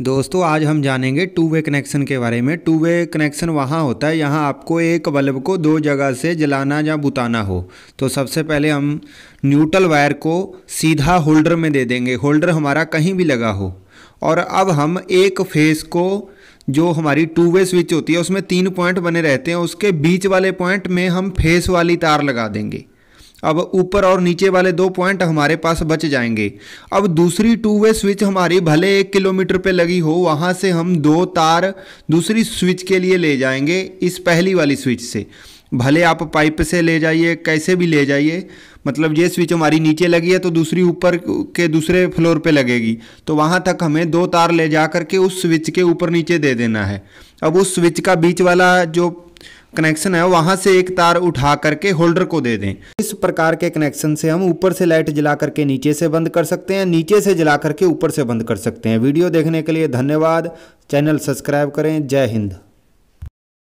दोस्तों आज हम जानेंगे टू वे कनेक्शन के बारे में टू वे कनेक्शन वहाँ होता है यहाँ आपको एक बल्ब को दो जगह से जलाना या बुताना हो तो सबसे पहले हम न्यूट्रल वायर को सीधा होल्डर में दे देंगे होल्डर हमारा कहीं भी लगा हो और अब हम एक फेस को जो हमारी टू वे स्विच होती है उसमें तीन पॉइंट बने रहते हैं उसके बीच वाले पॉइंट में हम फेस वाली तार लगा देंगे अब ऊपर और नीचे वाले दो पॉइंट हमारे पास बच जाएंगे अब दूसरी टू वे स्विच हमारी भले एक किलोमीटर पे लगी हो वहाँ से हम दो तार दूसरी स्विच के लिए ले जाएंगे इस पहली वाली स्विच से भले आप पाइप से ले जाइए कैसे भी ले जाइए मतलब ये स्विच हमारी नीचे लगी है तो दूसरी ऊपर के दूसरे फ्लोर पे लगेगी तो वहाँ तक हमें दो तार ले जा करके उस स्विच के ऊपर नीचे दे देना है अब उस स्विच का बीच वाला जो कनेक्शन है वहाँ से एक तार उठा करके होल्डर को दे दें इस प्रकार के कनेक्शन से हम ऊपर से लाइट जला करके नीचे से बंद कर सकते हैं नीचे से जला करके ऊपर से बंद कर सकते हैं वीडियो देखने के लिए धन्यवाद चैनल सब्सक्राइब करें जय हिंद